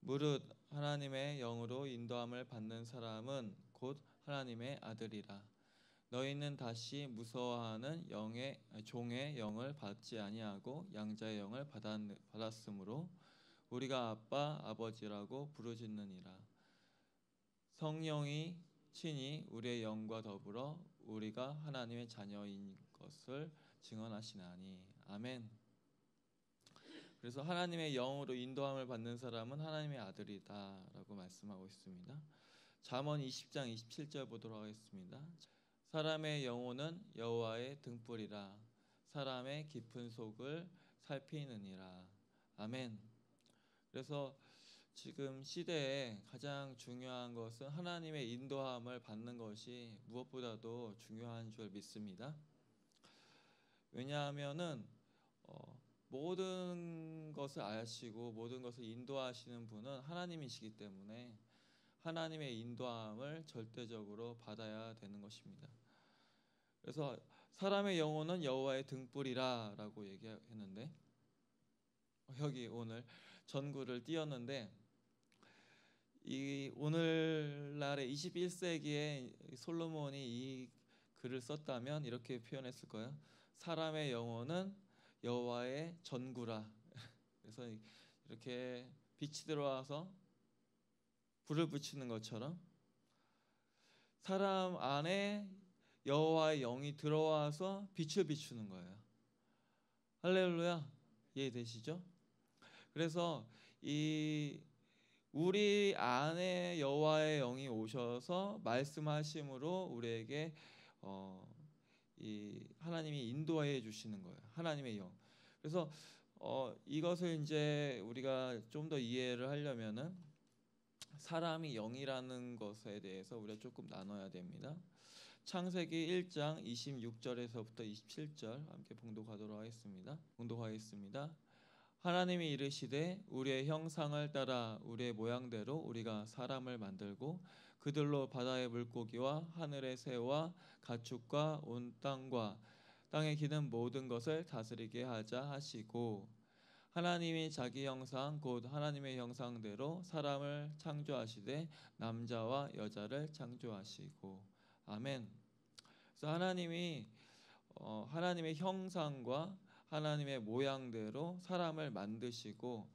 무릇 하나님의 영으로 인도함을 받는 사람은 곧 하나님의 아들이라. 너희는 다시 무서워하는 영의 종의 영을 받지 아니하고 양자의 영을 받았, 받았으므로 우리가 아빠 아버지라고 부르짖느니라. 성령이 친히 우리의 영과 더불어 우리가 하나님의 자녀인 것을 증언하시나니 아멘. 그래서 하나님의 영으로 인도함을 받는 사람은 하나님의 아들이다라고 말씀하고 있습니다. 잠언 20장 27절 보도록 하겠습니다. 사람의 영혼은 여호와의 등불이라 사람의 깊은 속을 살피느니라. 아멘. 그래서 지금 시대에 가장 중요한 것은 하나님의 인도함을 받는 것이 무엇보다도 중요한 줄 믿습니다. 왜냐하면은 모든 것을 아시고 모든 것을 인도하시는 분은 하나님이시기 때문에 하나님의 인도함을 절대적으로 받아야 되는 것입니다. 그래서 사람의 영혼은 여호와의 등불이라라고 얘기했는데 여기 오늘 전구를 띄었는데 이 오늘날의 21세기에 솔로몬이 이 글을 썼다면 이렇게 표현했을 거예요. 사람의 영혼은 여호와의 전구라. 그래서 이렇게 빛이 들어와서 불을 붙이는 것처럼 사람 안에 여호와의 영이 들어와서 빛을 비추는 거예요. 할렐루야. 이해되시죠? 그래서 이 우리 안에 여호와의 영이 오셔서 말씀하심으로 우리에게 어이 하나님이 인도해 주시는 거예요. 하나님의 영. 그래서 어, 이것을 이제 우리가 좀 더 이해를 하려면은 사람이 영이라는 것에 대해서 우리가 조금 나눠야 됩니다. 창세기 1장 26절에서부터 27절 함께 봉독하도록 하겠습니다. 봉독하겠습니다. 하나님이 이르시되 우리의 형상을 따라 우리의 모양대로 우리가 사람을 만들고 그들로 바다의 물고기와 하늘의 새와 가축과 온 땅과 땅에 기는 모든 것을 다스리게 하자 하시고 하나님이 자기 형상 곧 하나님의 형상대로 사람을 창조하시되 남자와 여자를 창조하시고 아멘. 그래서 하나님이 어, 하나님의 형상과 하나님의 모양대로 사람을 만드시고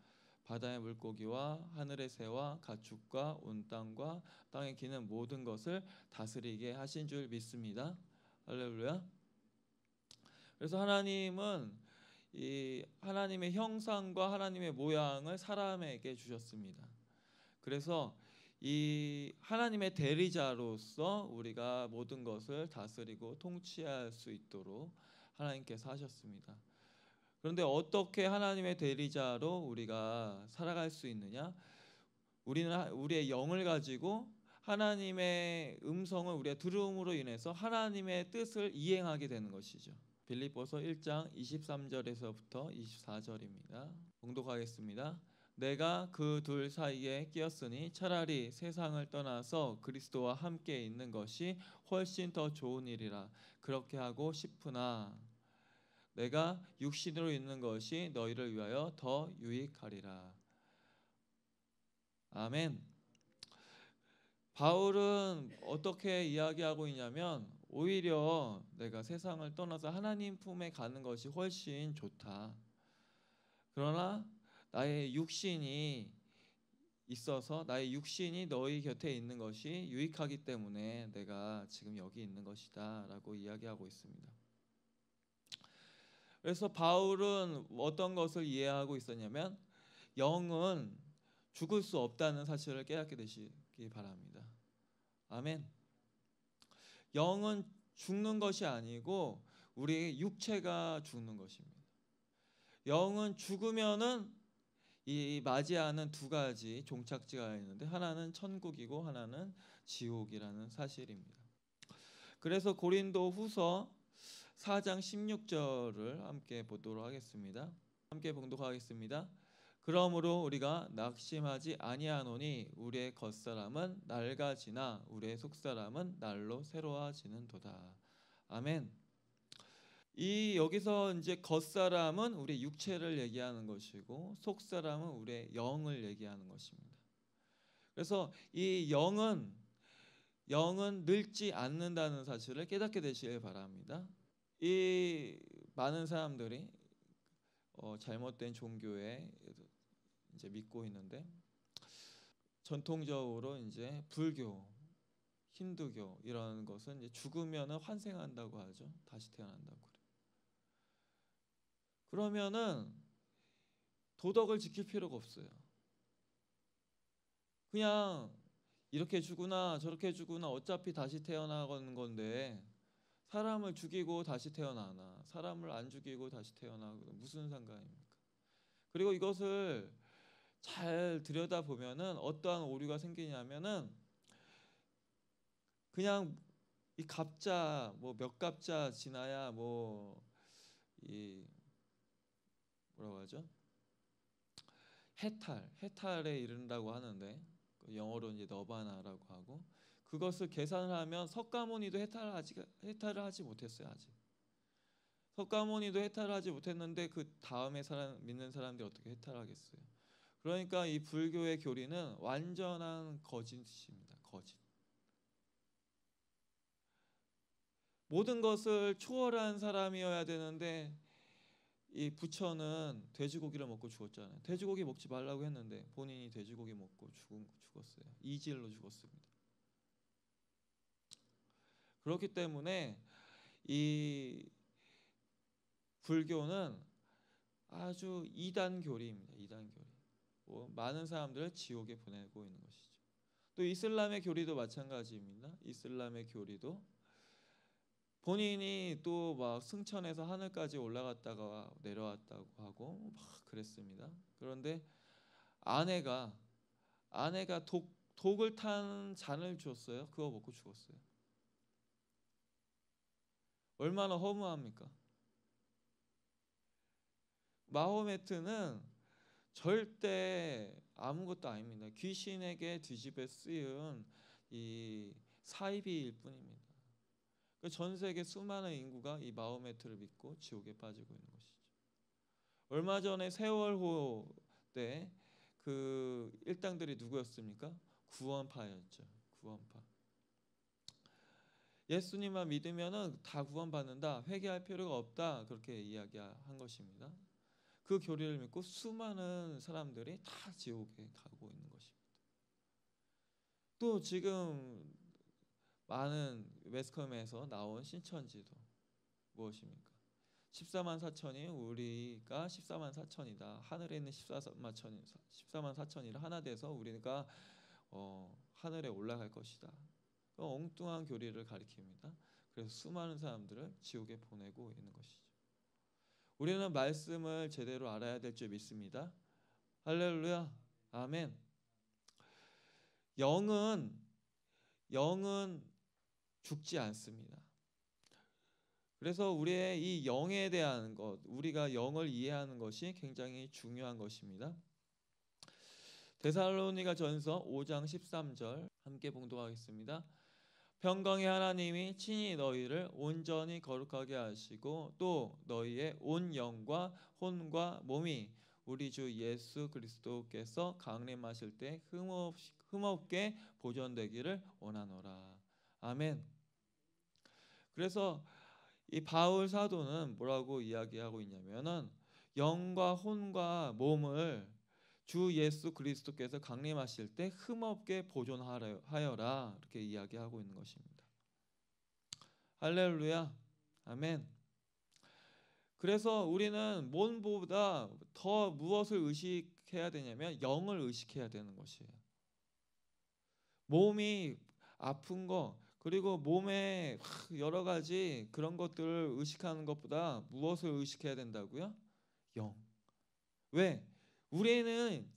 바다의 물고기와 하늘의 새와 가축과 온 땅과 땅에 기는 모든 것을 다스리게 하신 줄 믿습니다. 할렐루야. 그래서 하나님은 이 하나님의 형상과 하나님의 모양을 사람에게 주셨습니다. 그래서 이 하나님의 대리자로서 우리가 모든 것을 다스리고 통치할 수 있도록 하나님께서 하셨습니다. 그런데 어떻게 하나님의 대리자로 우리가 살아갈 수 있느냐? 우리는 우리의 영을 가지고 하나님의 음성을 우리가 들음으로 인해서 하나님의 뜻을 이행하게 되는 것이죠. 빌립보서 1장 23절에서부터 24절입니다. 봉독하겠습니다. 내가 그 둘 사이에 끼었으니 차라리 세상을 떠나서 그리스도와 함께 있는 것이 훨씬 더 좋은 일이라 그렇게 하고 싶으나 내가 육신으로 있는 것이 너희를 위하여 더 유익하리라. 아멘. 바울은 어떻게 이야기하고 있냐면 오히려 내가 세상을 떠나서 하나님 품에 가는 것이 훨씬 좋다. 그러나 나의 육신이 있어서 나의 육신이 너희 곁에 있는 것이 유익하기 때문에 내가 지금 여기 있는 것이다라고 이야기하고 있습니다. 그래서 바울은 어떤 것을 이해하고 있었냐면 영은 죽을 수 없다는 사실을 깨닫게 되시기 바랍니다. 아멘. 영은 죽는 것이 아니고 우리 육체가 죽는 것입니다. 영은 죽으면은 이 맞이하는 두 가지 종착지가 있는데 하나는 천국이고 하나는 지옥이라는 사실입니다. 그래서 고린도 후서 4장 16절을 함께 보도록 하겠습니다. 함께 봉독하겠습니다. 그러므로 우리가 낙심하지 아니하노니 우리의 겉사람은 낡아지나 우리의 속사람은 날로 새로워지는도다. 아멘. 이 여기서 이제 겉사람은 우리 육체를 얘기하는 것이고 속사람은 우리의 영을 얘기하는 것입니다. 그래서 이 영은 영은 늙지 않는다는 사실을 깨닫게 되시길 바랍니다. 이 많은 사람들이 어, 잘못된 종교에 이제 믿고 있는데 전통적으로 이제 불교, 힌두교 이런 것은 이제 죽으면은 환생한다고 하죠. 다시 태어난다고 그래 그러면은 도덕을 지킬 필요가 없어요. 그냥 이렇게 죽으나 저렇게 죽으나 어차피 다시 태어나는 건데 사람을 죽이고 다시 태어나나 사람을 안 죽이고 다시 태어나 무슨 상관입니까? 그리고 이것을 잘 들여다 보면은 어떠한 오류가 생기냐면은 그냥 이 갑자 뭐몇 갑자 지나야 뭐 이 뭐라고 하죠? 해탈, 해탈에 이른다고 하는데 그 영어로 이제 너바나라고 하고 그것을 계산을 하면 석가모니도 해탈을 하지 해탈을 하지 못했어요 아직. 석가모니도 해탈을 하지 못했는데 그 다음에 사람 믿는 사람들이 어떻게 해탈하겠어요? 그러니까 이 불교의 교리는 완전한 거짓입니다. 거짓. 모든 것을 초월한 사람이어야 되는데 이 부처는 돼지고기를 먹고 죽었잖아요. 돼지고기 먹지 말라고 했는데 본인이 돼지고기 먹고 죽은, 죽었어요. 이질로 죽었습니다. 그렇기 때문에 이 불교는 아주 이단 교리입니다. 이단 교리. 뭐 많은 사람들을 지옥에 보내고 있는 것이죠. 또 이슬람의 교리도 마찬가지입니다. 이슬람의 교리도 본인이 또 막 승천해서 하늘까지 올라갔다가 내려왔다고 하고 막 그랬습니다. 그런데 아내가 아내가 독 독을 탄 잔을 줬어요. 그거 먹고 죽었어요. 얼마나 허무합니까? 마호메트는 절대 아무것도 아닙니다. 귀신에게 뒤집어 쓰인 이 사이비일 뿐입니다. 그 전 세계 수많은 인구가 이 마호메트를 믿고 지옥에 빠지고 있는 것이죠. 얼마 전에 세월호 때 그 일당들이 누구였습니까? 구원파였죠. 구원파. 예수님만 믿으면은 다 구원받는다. 회개할 필요가 없다. 그렇게 이야기한 것입니다. 그 교리를 믿고 수많은 사람들이 다 지옥에 가고 있는 것입니다. 또 지금 많은 웨스컴에서 나온 신천지도 무엇입니까? 14만 4천이 우리가 14만 4천이다. 하늘에 있는 14만 4천, 14만 4천이 하나 돼서 우리가 어, 하늘에 올라갈 것이다. 그 엉뚱한 교리를 가리킵니다. 그래서 수많은 사람들을 지옥에 보내고 있는 것이죠. 우리는 말씀을 제대로 알아야 될줄 믿습니다. 할렐루야. 아멘. 영은 영은 죽지 않습니다. 그래서 우리의 이 영에 대한 것, 우리가 영을 이해하는 것이 굉장히 중요한 것입니다. 데살로니가 전서 5장 13절 함께 봉독하겠습니다. 평강의 하나님이 친히 너희를 온전히 거룩하게 하시고 또 너희의 온 영과 혼과 몸이 우리 주 예수 그리스도께서 강림하실 때 흠없, 흠없게 보존되기를 원하노라. 아멘. 그래서 이 바울 사도는 뭐라고 이야기하고 있냐면은 영과 혼과 몸을 주 예수 그리스도께서 강림하실 때 흠없게 보존하여라 이렇게 이야기하고 있는 것입니다. 할렐루야. 아멘. 그래서 우리는 뭔보다 더 무엇을 의식해야 되냐면 영을 의식해야 되는 것이에요. 몸이 아픈 거 그리고 몸에 여러 가지 그런 것들을 의식하는 것보다 무엇을 의식해야 된다고요? 영. 왜? 우리는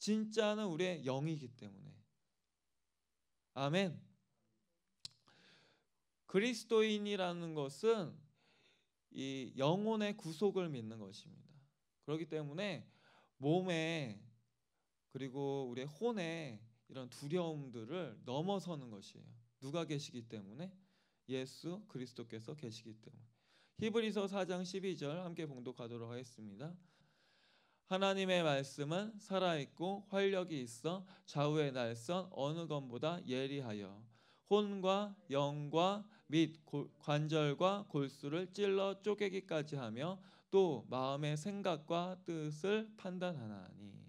진짜는 우리의 영이기 때문에 아멘. 그리스도인이라는 것은 이 영혼의 구속을 믿는 것입니다. 그렇기 때문에 몸에 그리고 우리의 혼에 이런 두려움들을 넘어서는 것이에요. 누가 계시기 때문에 예수 그리스도께서 계시기 때문에 히브리서 4장 12절 함께 봉독하도록 하겠습니다. 하나님의 말씀은 살아있고 활력이 있어 좌우의 날선 어느 것보다 예리하여 혼과 영과 및 관절과 골수를 찔러 쪼개기까지 하며 또 마음의 생각과 뜻을 판단하나니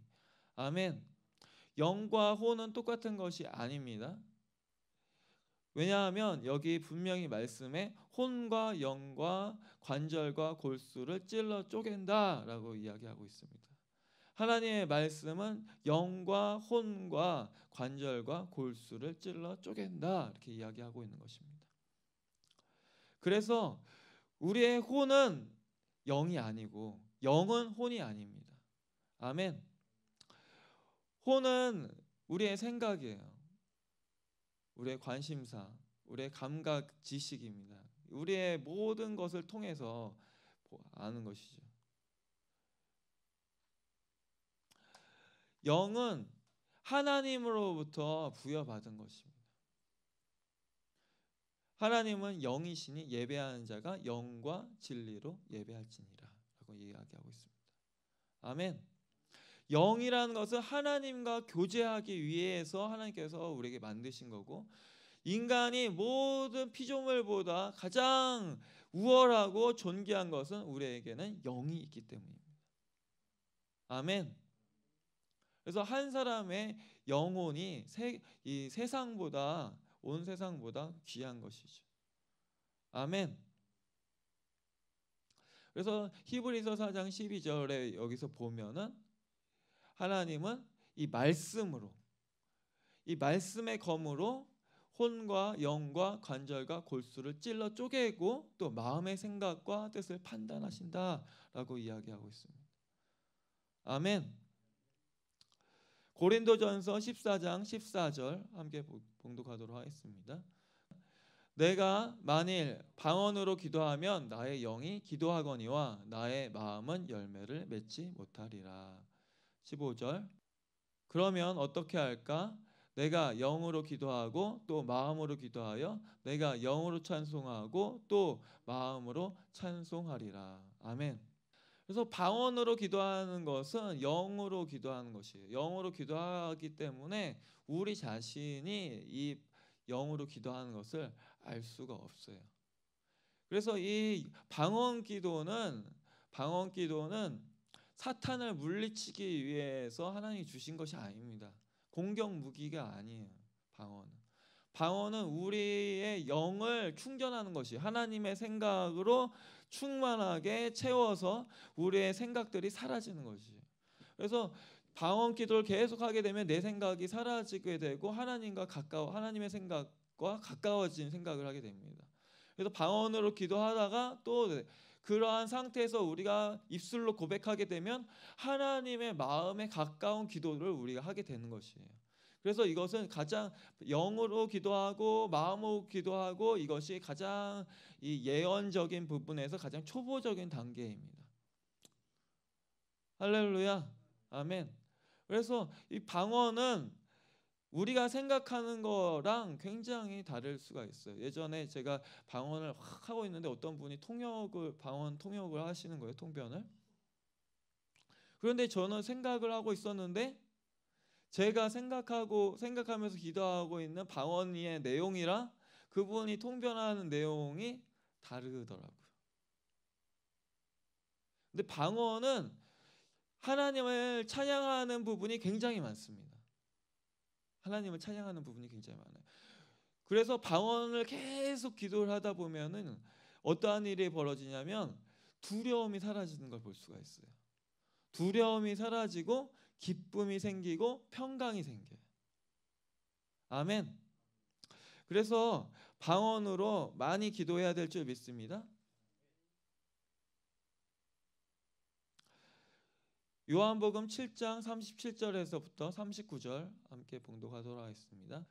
아멘 영과 혼은 똑같은 것이 아닙니다 왜냐하면 여기 분명히 말씀에 혼과 영과 관절과 골수를 찔러 쪼갠다 라고 이야기하고 있습니다 하나님의 말씀은 영과 혼과 관절과 골수를 찔러 쪼갠다 이렇게 이야기하고 있는 것입니다. 그래서 우리의 혼은 영이 아니고 영은 혼이 아닙니다. 아멘. 혼은 우리의 생각이에요. 우리의 관심사, 우리의 감각, 지식입니다. 우리의 모든 것을 통해서 아는 것이죠. 영은 하나님으로부터 부여받은 것입니다. 하나님은 영이시니 예배하는 자가 영과 진리로 예배할지니라라고 이야기하고 있습니다. 아멘. 영이라는 것은 하나님과 교제하기 위해서 하나님께서 우리에게 만드신 거고 인간이 모든 피조물보다 가장 우월하고 존귀한 것은 우리에게는 영이 있기 때문입니다. 아멘. 그래서 한 사람의 영혼이 세, 이 세상보다 온 세상보다 귀한 것이죠. 아멘. 그래서 히브리서 4장 12절에 여기서 보면은 하나님은 이 말씀으로 이 말씀의 검으로 혼과 영과 관절과 골수를 찔러 쪼개고 또 마음의 생각과 뜻을 판단하신다라고 이야기하고 있습니다. 아멘. 고린도전서 14장 14절 함께 봉독하도록 하겠습니다. 내가 만일 방언으로 기도하면 나의 영이 기도하거니와 나의 마음은 열매를 맺지 못하리라. 15절 그러면 어떻게 할까? 내가 영으로 기도하고 또 마음으로 기도하여 내가 영으로 찬송하고 또 마음으로 찬송하리라. 아멘. 그래서 방언으로 기도하는 것은 영으로 기도하는 것이에요. 영으로 기도하기 때문에 우리 자신이 이 영으로 기도하는 것을 알 수가 없어요. 그래서 이 방언 기도는 방언 기도는 사탄을 물리치기 위해서 하나님이 주신 것이 아닙니다. 공격 무기가 아니에요. 방언은. 방언은 우리의 영을 충전하는 것이 하나님의 생각으로 충만하게 채워서 우리의 생각들이 사라지는 것이. 그래서 방언 기도를 계속하게 되면 내 생각이 사라지게 되고 하나님과 가까워 하나님의 생각과 가까워진 생각을 하게 됩니다. 그래서 방언으로 기도하다가 또 그러한 상태에서 우리가 입술로 고백하게 되면 하나님의 마음에 가까운 기도를 우리가 하게 되는 것이에요. 그래서 이것은 가장 영으로 기도하고 마음으로 기도하고 이것이 가장 이 예언적인 부분에서 가장 초보적인 단계입니다. 할렐루야. 아멘. 그래서 이 방언은 우리가 생각하는 거랑 굉장히 다를 수가 있어요. 예전에 제가 방언을 확 하고 있는데 어떤 분이 통역을 방언 통역을 하시는 거예요. 통변을. 그런데 저는 생각을 하고 있었는데 제가 생각하고 생각하면서 기도하고 있는 방언의 내용이랑 그분이 통변하는 내용이 다르더라고요. 근데 방언은 하나님을 찬양하는 부분이 굉장히 많습니다. 하나님을 찬양하는 부분이 굉장히 많아요. 그래서 방언을 계속 기도를 하다 보면은 어떠한 일이 벌어지냐면 두려움이 사라지는 걸 볼 수가 있어요. 두려움이 사라지고 기쁨이 생기고 평강이 생겨요. 아멘. 그래서 방언으로 많이 기도해야 될 줄 믿습니다. 요한복음 7장 37절에서부터 39절 함께 봉독하도록 하겠습니다.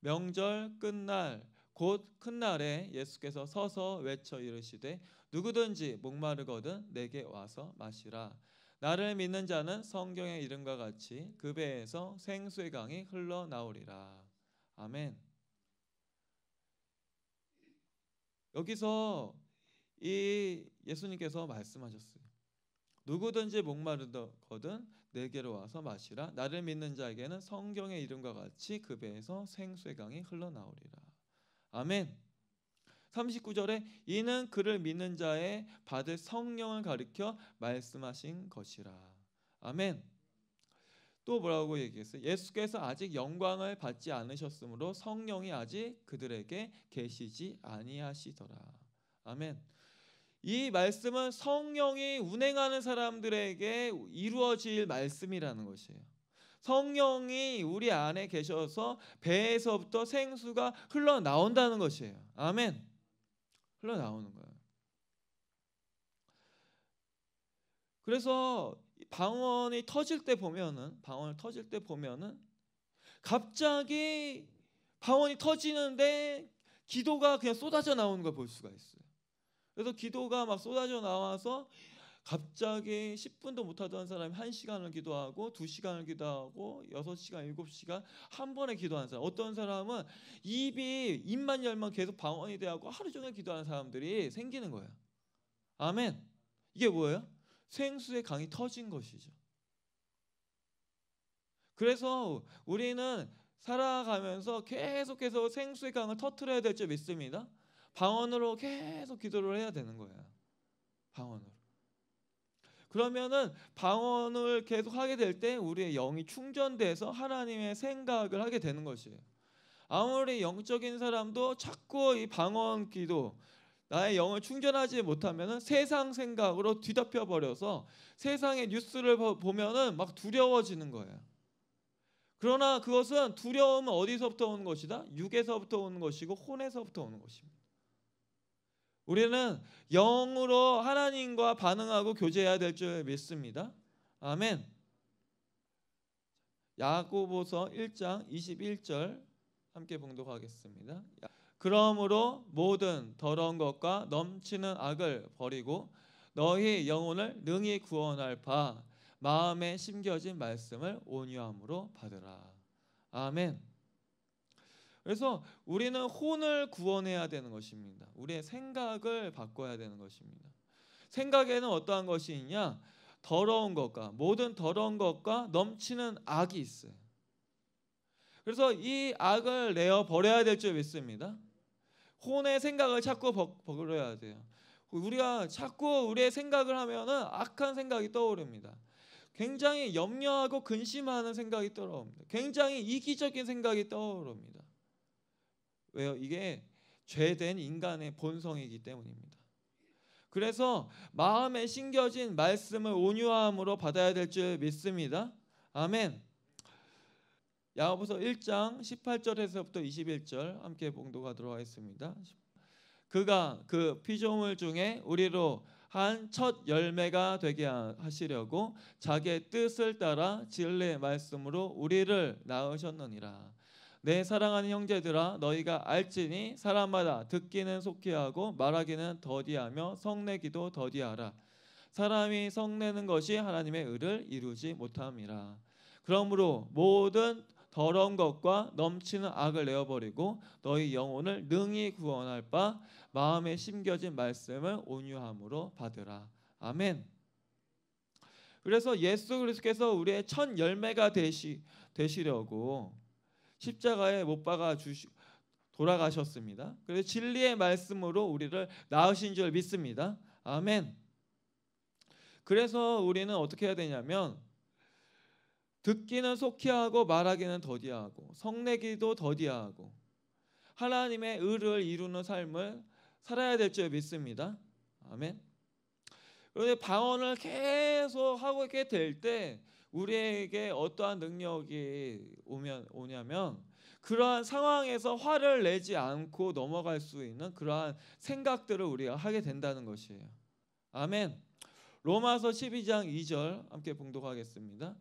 명절 끝날 곧 큰 날에 예수께서 서서 외쳐 이르시되 누구든지 목마르거든 내게 와서 마시라 나를 믿는 자는 성경의 이름과 같이 그 배에서 생수의 강이 흘러나오리라. 아멘. 여기서 이 예수님께서 말씀하셨어요. 누구든지 목마르거든 내게로 와서 마시라. 나를 믿는 자에게는 성경의 이름과 같이 그 배에서 생수의 강이 흘러나오리라. 아멘. 39절에 이는 그를 믿는 자의 받을 성령을 가리켜 말씀하신 것이라. 아멘. 또 뭐라고 얘기했어요? 예수께서 아직 영광을 받지 않으셨으므로 성령이 아직 그들에게 계시지 아니하시더라. 아멘. 이 말씀은 성령이 운행하는 사람들에게 이루어질 말씀이라는 것이에요. 성령이 우리 안에 계셔서 배에서부터 생수가 흘러나온다는 것이에요. 아멘. 흘러나오는 거야. 그래서 방언이 터질 때 보면은 방언을 터질 때 보면은 갑자기 방언이 터지는데 기도가 그냥 쏟아져 나오는 걸 볼 수가 있어요. 그래서 기도가 막 쏟아져 나와서 갑자기 10분도 못하던 사람이 1시간을 기도하고 2시간을 기도하고 6시간, 7시간 한 번에 기도하는 사람 어떤 사람은 입이 입만 열면 계속 방언이 되고 하루 종일 기도하는 사람들이 생기는 거예요 아멘 이게 뭐예요? 생수의 강이 터진 것이죠 그래서 우리는 살아가면서 계속해서 생수의 강을 터트려야 될 줄 믿습니다. 방언으로 계속 기도를 해야 되는 거예요. 방언으로. 그러면은 방언을 계속 하게 될 때 우리의 영이 충전돼서 하나님의 생각을 하게 되는 것이에요. 아무리 영적인 사람도 자꾸 이 방언 기도 나의 영을 충전하지 못하면 세상 생각으로 뒤덮여 버려서 세상의 뉴스를 보면은 막 두려워지는 거예요. 그러나 그것은 두려움은 어디서부터 오는 것이다? 육에서부터 오는 것이고 혼에서부터 오는 것입니다. 우리는 영으로 하나님과 반응하고 교제해야 될 줄 믿습니다. 아멘. 야고보서 1장 21절 함께 봉독하겠습니다. 그러므로 모든 더러운 것과 넘치는 악을 버리고 너희 영혼을 능히 구원할 바 마음에 심겨진 말씀을 온유함으로 받으라. 아멘. 그래서 우리는 혼을 구원해야 되는 것입니다. 우리의 생각을 바꿔야 되는 것입니다. 생각에는 어떠한 것이 있냐? 더러운 것과 모든 더러운 것과 넘치는 악이 있어요. 그래서 이 악을 내어 버려야 될줄 믿습니다. 혼의 생각을 자꾸 버려야 돼요. 우리가 자꾸 우리의 생각을 하면은 악한 생각이 떠오릅니다. 굉장히 염려하고 근심하는 생각이 떠오릅니다. 굉장히 이기적인 생각이 떠오릅니다. 왜요? 이게 죄된 인간의 본성이기 때문입니다. 그래서 마음에 심겨진 말씀을 온유함으로 받아야 될 줄 믿습니다. 아멘. 야고보서 1장 18절에서부터 21절 함께 봉독하도록 하겠습니다. 그가 그 피조물 중에 우리로 한 첫 열매가 되게 하시려고 자기의 뜻을 따라 진리의 말씀으로 우리를 낳으셨느니라. 내 사랑하는 형제들아 너희가 알지니 사람마다 듣기는 속히 하고 말하기는 더디하며 성내기도 더디하라 사람이 성내는 것이 하나님의 의를 이루지 못함이라 그러므로 모든 더러운 것과 넘치는 악을 내어버리고 너희 영혼을 능히 구원할 바 마음에 심겨진 말씀을 온유함으로 받으라 아멘 그래서 예수 그리스께서 우리의 첫 열매가 되시, 되시려고 십자가에 못 박아 주시 돌아가셨습니다. 그래서 진리의 말씀으로 우리를 낳으신 줄 믿습니다. 아멘. 그래서 우리는 어떻게 해야 되냐면 듣기는 속히하고 말하기는 더디하고 성내기도 더디하고 하나님의 의를 이루는 삶을 살아야 될 줄 믿습니다. 아멘. 그런데 방언을 계속 하고 있게 될때 우리에게 어떠한 능력이 오면 오냐면 그러한 상황에서 화를 내지 않고 넘어갈 수 있는 그러한 생각들을 우리가 하게 된다는 것이에요. 아멘. 로마서 12장 2절 함께 봉독하겠습니다.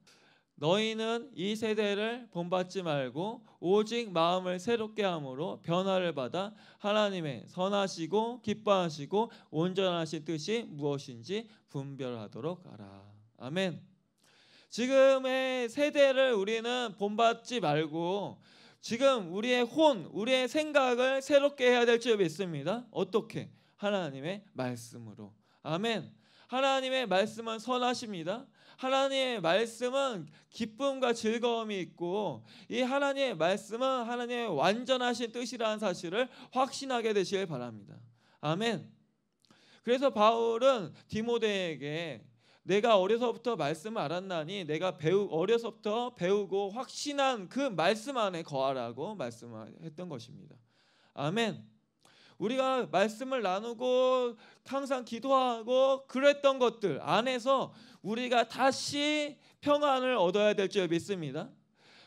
너희는 이 세대를 본받지 말고 오직 마음을 새롭게 함으로 변화를 받아 하나님의 선하시고 기뻐하시고 온전하신 뜻이 무엇인지 분별하도록 하라. 아멘. 지금의 세대를 우리는 본받지 말고 지금 우리의 혼, 우리의 생각을 새롭게 해야 될줄 믿습니다. 어떻게? 하나님의 말씀으로. 아멘. 하나님의 말씀은 선하십니다. 하나님의 말씀은 기쁨과 즐거움이 있고 이 하나님의 말씀은 하나님의 완전하신 뜻이라는 사실을 확신하게 되시길 바랍니다. 아멘. 그래서 바울은 디모데에게 내가 어려서부터 말씀을 알았나니 내가 배우 어려서부터 배우고 확신한 그 말씀 안에 거하라고 말씀했던 것입니다. 아멘. 우리가 말씀을 나누고 항상 기도하고 그랬던 것들 안에서 우리가 다시 평안을 얻어야 될 줄 믿습니다.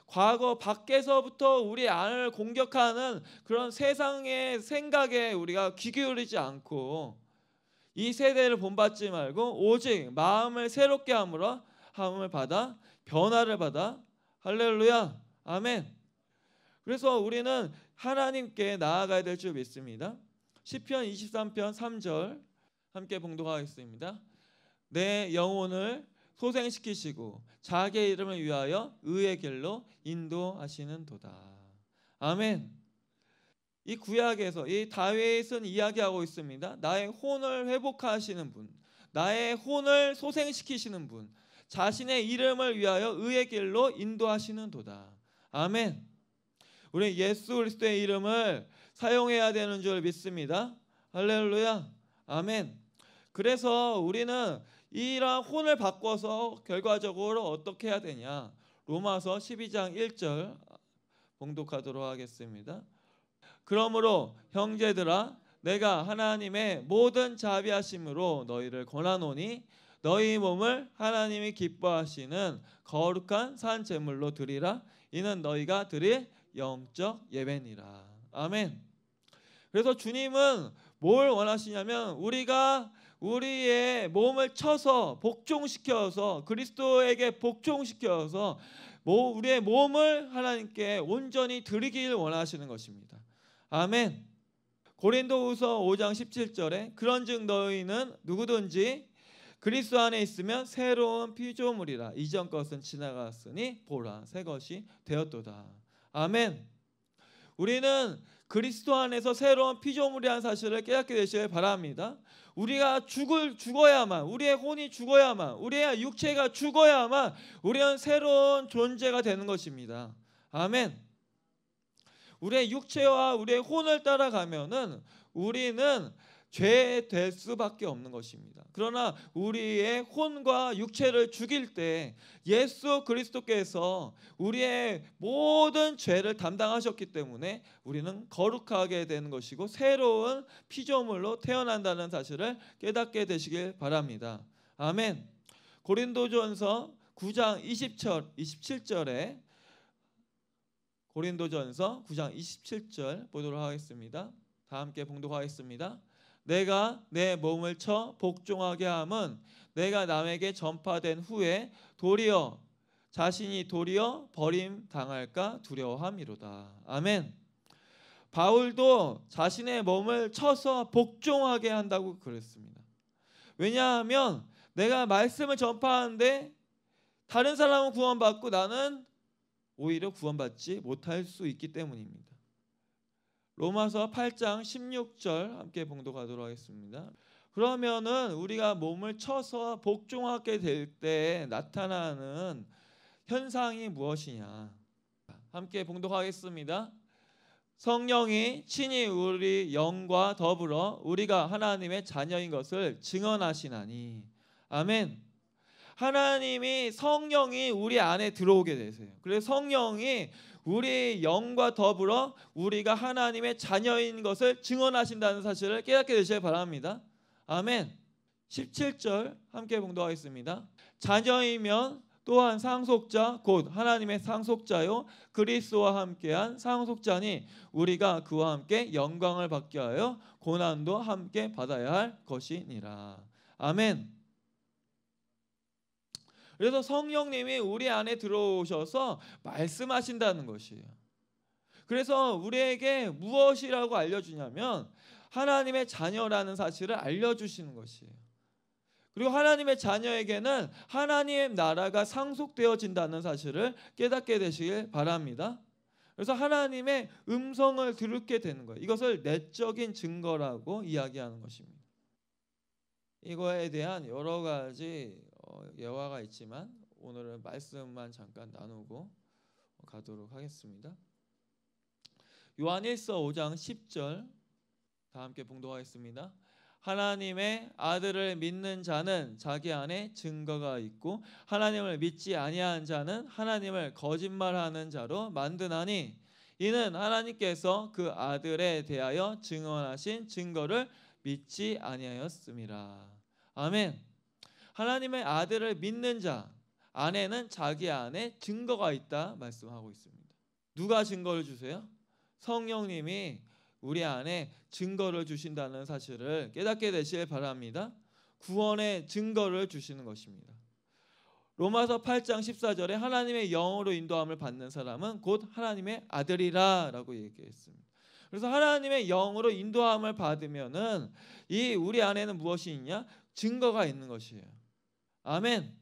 과거 밖에서부터 우리 안을 공격하는 그런 세상의 생각에 우리가 귀 기울이지 않고 이 세대를 본받지 말고 오직 마음을 새롭게 함으로 함을 받아 변화를 받아 할렐루야 아멘. 그래서 우리는 하나님께 나아가야 될 줄 믿습니다. 시편 23편 3절 함께 봉독하겠습니다. 내 영혼을 소생시키시고 자기 이름을 위하여 의의 길로 인도하시는 도다. 아멘. 이 구약에서 이 다윗은 이야기하고 있습니다. 나의 혼을 회복하시는 분, 나의 혼을 소생시키시는 분, 자신의 이름을 위하여 의의 길로 인도하시는 도다. 아멘. 우리 예수 그리스도의 이름을 사용해야 되는 줄 믿습니다. 할렐루야. 아멘. 그래서 우리는 이러 혼을 바꿔서 결과적으로 어떻게 해야 되냐? 로마서 12장 1절 봉독하도록 하겠습니다. 그러므로 형제들아 내가 하나님의 모든 자비하심으로 너희를 권하노니 너희 몸을 하나님이 기뻐하시는 거룩한 산 제물로 드리라 이는 너희가 드릴 영적 예배니라 아멘 그래서 주님은 뭘 원하시냐면 우리가 우리의 몸을 쳐서 복종시켜서 그리스도에게 복종시켜서 뭐 우리의 몸을 하나님께 온전히 드리길 원하시는 것입니다. 아멘. 고린도후서 5장 17절에 그런즉 너희는 누구든지 그리스도 안에 있으면 새로운 피조물이라 이전 것은 지나갔으니 보라 새 것이 되었도다. 아멘. 우리는 그리스도 안에서 새로운 피조물이라는 사실을 깨닫게 되시길 바랍니다. 우리가 죽을 죽어야만 우리의 혼이 죽어야만 우리의 육체가 죽어야만 우리는 새로운 존재가 되는 것입니다. 아멘. 우리의 육체와 우리의 혼을 따라가면은 우리는 죄 될 수밖에 없는 것입니다. 그러나 우리의 혼과 육체를 죽일 때 예수 그리스도께서 우리의 모든 죄를 담당하셨기 때문에 우리는 거룩하게 되는 것이고 새로운 피조물로 태어난다는 사실을 깨닫게 되시길 바랍니다. 아멘. 고린도전서 9장 20절 27절에 고린도전서 9장 27절 보도록 하겠습니다. 다 함께 봉독하겠습니다. 내가 내 몸을 쳐 복종하게 함은 내가 남에게 전파된 후에 도리어 자신이 도리어 버림 당할까 두려워함이로다. 아멘. 바울도 자신의 몸을 쳐서 복종하게 한다고 그랬습니다. 왜냐하면 내가 말씀을 전파하는데 다른 사람은 구원받고 나는 오히려 구원받지 못할 수 있기 때문입니다. 로마서 8장 16절 함께 봉독하도록 하겠습니다. 그러면은 우리가 몸을 쳐서 복종하게 될 때 나타나는 현상이 무엇이냐? 함께 봉독하겠습니다. 성령이 친히 우리 영과 더불어 우리가 하나님의 자녀인 것을 증언하시나니 아멘. 하나님이 성령이 우리 안에 들어오게 되세요. 그래서 성령이 우리 영과 더불어 우리가 하나님의 자녀인 것을 증언하신다는 사실을 깨닫게 되시길 바랍니다. 아멘. 17절 함께 봉독하겠습니다. 자녀이면 또한 상속자 곧 하나님의 상속자요 그리스도와 함께한 상속자니 우리가 그와 함께 영광을 받게 하여 고난도 함께 받아야 할 것이니라. 아멘. 그래서 성령님이 우리 안에 들어오셔서 말씀하신다는 것이에요. 그래서 우리에게 무엇이라고 알려주냐면 하나님의 자녀라는 사실을 알려주시는 것이에요. 그리고 하나님의 자녀에게는 하나님의 나라가 상속되어진다는 사실을 깨닫게 되시길 바랍니다. 그래서 하나님의 음성을 들게 되는 거예요. 이것을 내적인 증거라고 이야기하는 것입니다. 이거에 대한 여러 가지 예화가 어, 있지만 오늘은 말씀만 잠깐 나누고 가도록 하겠습니다. 요한일서 5장 10절 다 함께 봉독하겠습니다. 하나님의 아들을 믿는 자는 자기 안에 증거가 있고 하나님을 믿지 아니한 자는 하나님을 거짓말하는 자로 만드나니 이는 하나님께서 그 아들에 대하여 증언하신 증거를 믿지 아니하였습니다. 아멘. 하나님의 아들을 믿는 자 안에는 자기 안에 증거가 있다 말씀하고 있습니다. 누가 증거를 주세요? 성령님이 우리 안에 증거를 주신다는 사실을 깨닫게 되시길 바랍니다. 구원의 증거를 주시는 것입니다. 로마서 8장 14절에 하나님의 영으로 인도함을 받는 사람은 곧 하나님의 아들이라라고 얘기했습니다. 그래서 하나님의 영으로 인도함을 받으면은 이 우리 안에는 무엇이 있냐? 증거가 있는 것이에요. 아멘.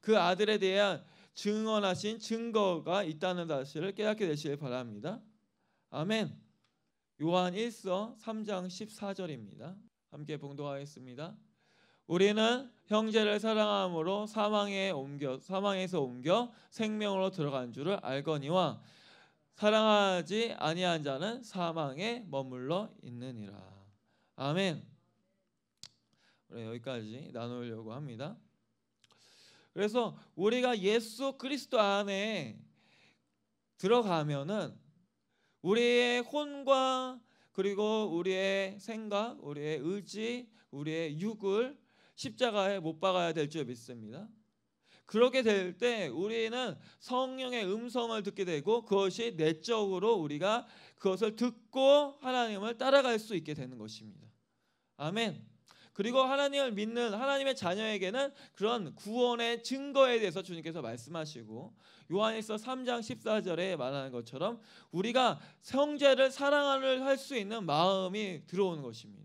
그 아들에 대한 증언하신 증거가 있다는 사실을 깨닫게 되시길 바랍니다. 아멘. 요한 1서 3장 14절입니다. 함께 봉독하겠습니다. 우리는 형제를 사랑함으로 사망에 옮겨 사망에서 옮겨 생명으로 들어간 줄을 알거니와 사랑하지 아니한 자는 사망에 머물러 있느니라. 아멘. 우리 여기까지 나누려고 합니다. 그래서 우리가 예수 그리스도 안에 들어가면은 우리의 혼과 그리고 우리의 생각, 우리의 의지, 우리의 육을 십자가에 못 박아야 될 줄 믿습니다. 그렇게 될 때 우리는 성령의 음성을 듣게 되고 그것이 내적으로 우리가 그것을 듣고 하나님을 따라갈 수 있게 되는 것입니다. 아멘. 그리고 하나님을 믿는 하나님의 자녀에게는 그런 구원의 증거에 대해서 주님께서 말씀하시고 요한에서 3장 14절에 말하는 것처럼 우리가 성제를사랑하는할 수 있는 마음이 들어오는 것입니다.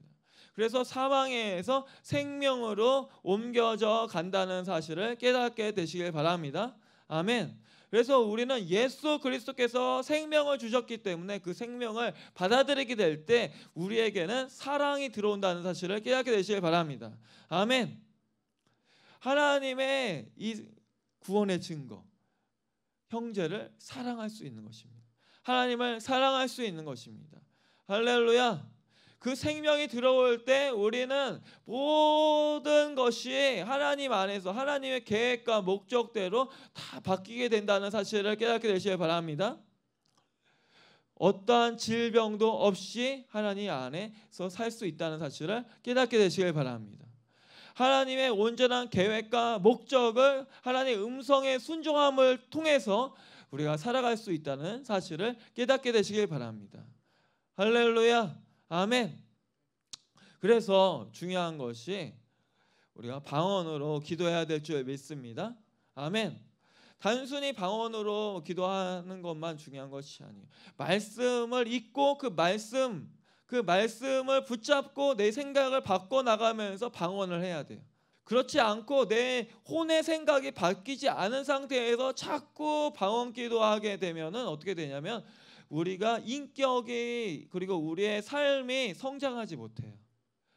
그래서 사망에서 생명으로 옮겨져 간다는 사실을 깨닫게 되시길 바랍니다. 아멘. 그래서 우리는 예수 그리스도께서 생명을 주셨기 때문에 그 생명을 받아들이게 될 때 우리에게는 사랑이 들어온다는 사실을 깨닫게 되시길 바랍니다. 아멘. 하나님의 이 구원의 증거 형제를 사랑할 수 있는 것입니다. 하나님을 사랑할 수 있는 것입니다. 할렐루야. 그 생명이 들어올 때 우리는 모든 것이 하나님 안에서 하나님의 계획과 목적대로 다 바뀌게 된다는 사실을 깨닫게 되시길 바랍니다. 어떠한 질병도 없이 하나님 안에서 살 수 있다는 사실을 깨닫게 되시길 바랍니다. 하나님의 온전한 계획과 목적을 하나님의 음성의 순종함을 통해서 우리가 살아갈 수 있다는 사실을 깨닫게 되시길 바랍니다. 할렐루야. 아멘. 그래서 중요한 것이 우리가 방언으로 기도해야 될 줄 믿습니다. 아멘. 단순히 방언으로 기도하는 것만 중요한 것이 아니에요. 말씀을 읽고 그 말씀 그 말씀을 붙잡고 내 생각을 바꿔 나가면서 방언을 해야 돼요. 그렇지 않고 내 혼의 생각이 바뀌지 않은 상태에서 자꾸 방언 기도하게 되면은 어떻게 되냐면 우리가 인격이 그리고 우리의 삶이 성장하지 못해요.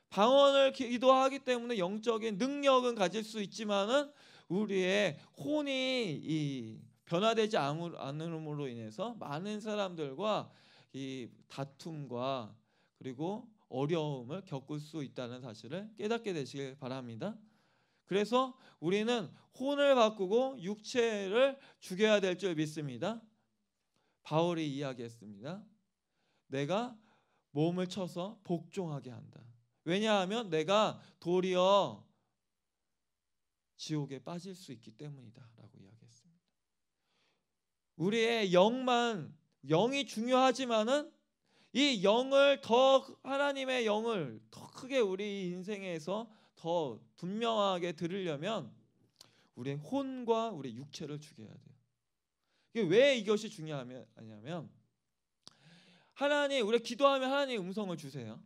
방언을 기도하기 때문에 영적인 능력은 가질 수 있지만은 우리의 혼이 변화되지 않음으로 인해서 많은 사람들과 이 다툼과 그리고 어려움을 겪을 수 있다는 사실을 깨닫게 되시길 바랍니다. 그래서 우리는 혼을 바꾸고 육체를 죽여야 될 줄 믿습니다. 바울이 이야기했습니다. 내가 몸을 쳐서 복종하게 한다. 왜냐하면 내가 도리어 지옥에 빠질 수 있기 때문이다라고 이야기했습니다. 우리의 영만 영이 중요하지만은 이 영을 더 하나님의 영을 더 크게 우리 인생에서 더 분명하게 들으려면 우리의 혼과 우리 육체를 죽여야 돼요. 왜 이것이 중요하냐면 하나님 우리 기도하면 하나님의 음성을 주세요.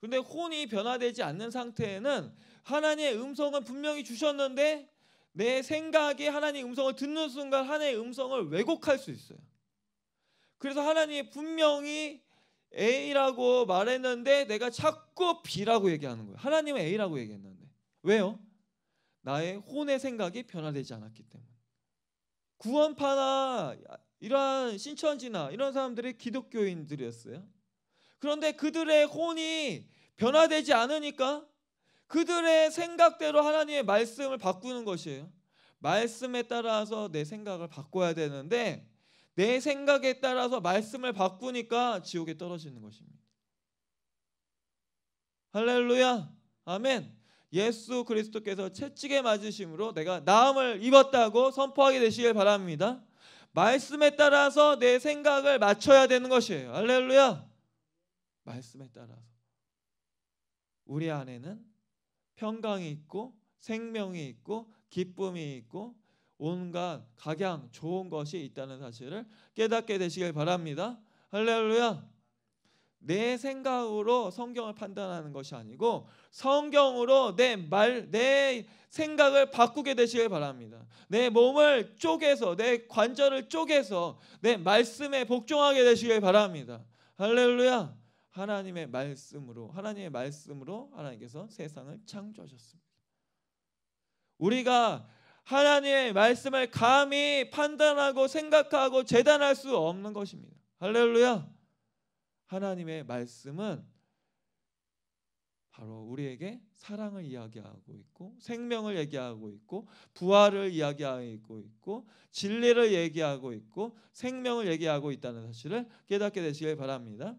근데 혼이 변화되지 않는 상태에는 하나님의 음성은 분명히 주셨는데 내 생각에 하나님 음성을 듣는 순간 하나님의 음성을 왜곡할 수 있어요. 그래서 하나님이 분명히 A라고 말했는데 내가 자꾸 B라고 얘기하는 거예요. 하나님은 A라고 얘기했는데 왜요? 나의 혼의 생각이 변화되지 않았기 때문에. 구원파나 이러한 신천지나 이런 사람들이 기독교인들이었어요. 그런데 그들의 혼이 변화되지 않으니까 그들의 생각대로 하나님의 말씀을 바꾸는 것이에요. 말씀에 따라서 내 생각을 바꿔야 되는데 내 생각에 따라서 말씀을 바꾸니까 지옥에 떨어지는 것입니다. 할렐루야. 아멘. 예수 그리스도께서 채찍에 맞으심으로 내가 나음을 입었다고 선포하게 되시길 바랍니다. 말씀에 따라서 내 생각을 맞춰야 되는 것이에요. 할렐루야. 말씀에 따라서 우리 안에는 평강이 있고 생명이 있고 기쁨이 있고 온갖 각양 좋은 것이 있다는 사실을 깨닫게 되시길 바랍니다. 할렐루야. 내 생각으로 성경을 판단하는 것이 아니고 성경으로 내 말, 내 생각을 바꾸게 되시길 바랍니다. 내 몸을 쪼개서, 내 관절을 쪼개서 내 말씀에 복종하게 되시길 바랍니다. 할렐루야! 하나님의 말씀으로, 하나님의 말씀으로 하나님께서 세상을 창조하셨습니다. 우리가 하나님의 말씀을 감히 판단하고 생각하고 재단할 수 없는 것입니다. 할렐루야! 하나님의 말씀은 바로 우리에게 사랑을 이야기하고 있고 생명을 얘기하고 있고 부활을 이야기하고 있고 진리를 얘기하고 있고 생명을 얘기하고 있다는 사실을 깨닫게 되시길 바랍니다.